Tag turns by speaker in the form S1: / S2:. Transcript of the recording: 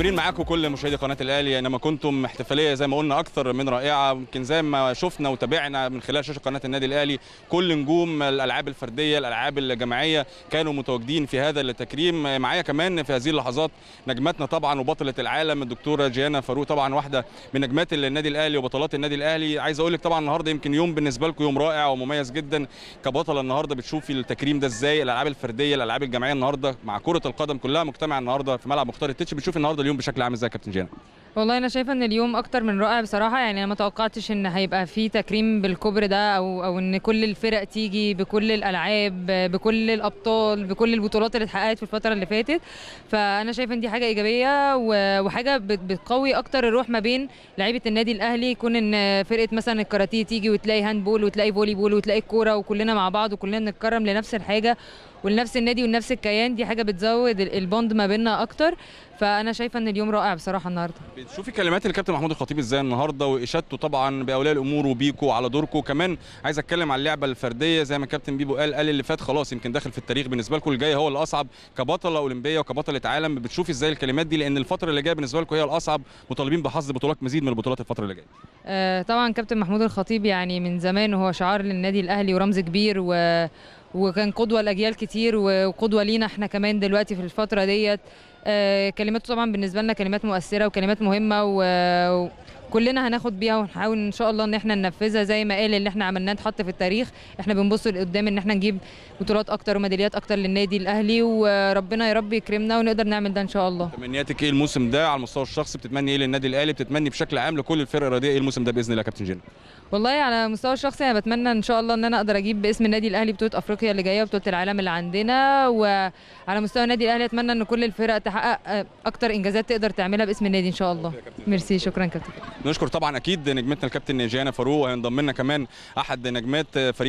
S1: مستمرين معاكم كل مشاهدي قناه الاهلي انما كنتم احتفاليه زي ما قلنا اكثر من رائعه يمكن زي ما شفنا وتابعنا من خلال شاشه قناه النادي الاهلي كل نجوم الالعاب الفرديه الالعاب الجماعيه كانوا متواجدين في هذا التكريم معايا كمان في هذه اللحظات نجمتنا طبعا وبطله العالم الدكتوره جيانا فاروق طبعا واحده من نجمات النادي الاهلي وبطلات النادي الاهلي عايز اقول لك طبعا النهارده يمكن يوم بالنسبه لكم يوم رائع ومميز جدا كبطله النهارده بتشوفي التكريم ده ازاي الالعاب الفرديه الالعاب الجماعيه النهارده مع كره القدم كلها مجتمعه النهارده في ملعب مختار التتش بتشوفي النهارده اليوم بشكل عام ازيك يا كابتن جينا
S2: والله انا شايفه ان اليوم اكتر من رائع بصراحه يعني انا ما توقعتش ان هيبقى في تكريم بالكبر ده او او ان كل الفرق تيجي بكل الالعاب بكل الابطال بكل البطولات اللي اتحققت في الفتره اللي فاتت فانا شايفه ان دي حاجه ايجابيه وحاجه بتقوي اكتر الروح ما بين لعيبه النادي الاهلي يكون ان فرقه مثلا الكاراتيه تيجي وتلاقي هاند بول وتلاقي فولي بول وتلاقي الكوره وكلنا مع بعض وكلنا بنتكرم لنفس الحاجه ولنفس النادي ولنفس الكيان دي حاجه بتزود البوند ما بيننا اكتر فانا شايفه ان اليوم رائع بصراحه النهارده بتشوفي
S1: كلمات الكابتن محمود الخطيب ازاي النهارده واشادته طبعا باولياء الامور وبيكو على دوركم كمان عايز اتكلم على اللعبه الفرديه زي ما الكابتن بيبو قال قال اللي فات خلاص يمكن داخل في التاريخ بالنسبه لكم الجاي هو الاصعب كبطله اولمبيه وكبطله عالم بتشوفي ازاي الكلمات دي لان الفتره اللي جايه بالنسبه لكم هي الاصعب وطالبين بحظ بطولات مزيد من البطولات الفتره اللي جايه
S2: آه طبعا كابتن محمود الخطيب يعني من زمان وهو شعار للنادي الاهلي ورمز كبير و وكان قدوه لاجيال كتير وقدوه لينا احنا كمان دلوقتي في الفتره ديت آه، كلماته طبعا بالنسبه لنا كلمات مؤثره وكلمات مهمه و كلنا هناخد بيها ونحاول ان شاء الله ان احنا ننفذها زي ما قال اللي احنا عملناه اتحط في التاريخ احنا بنبص لقدام ان احنا نجيب بطولات اكتر وميداليات اكتر للنادي الاهلي وربنا يا رب يكرمنا ونقدر نعمل ده ان شاء الله
S1: تمنياتك ايه الموسم ده على المستوى الشخصي بتتمني ايه للنادي الاهلي بتتمني بشكل عام لكل الفرق الرياضيه ايه الموسم ده باذن الله يا كابتن جينا
S2: والله على المستوى الشخصي انا بتمنى ان شاء الله ان انا اقدر اجيب باسم النادي الاهلي بطوله افريقيا اللي جايه وبطوله العالم اللي عندنا وعلى مستوى النادي الاهلي اتمنى ان كل الفرق تحقق اكتر انجازات تقدر تعملها باسم النادي ان شاء الله ميرسي شكرا كابتن
S1: نشكر طبعا اكيد نجمتنا الكابتن جيانا فاروق وهينضم لنا كمان احد نجمات فريق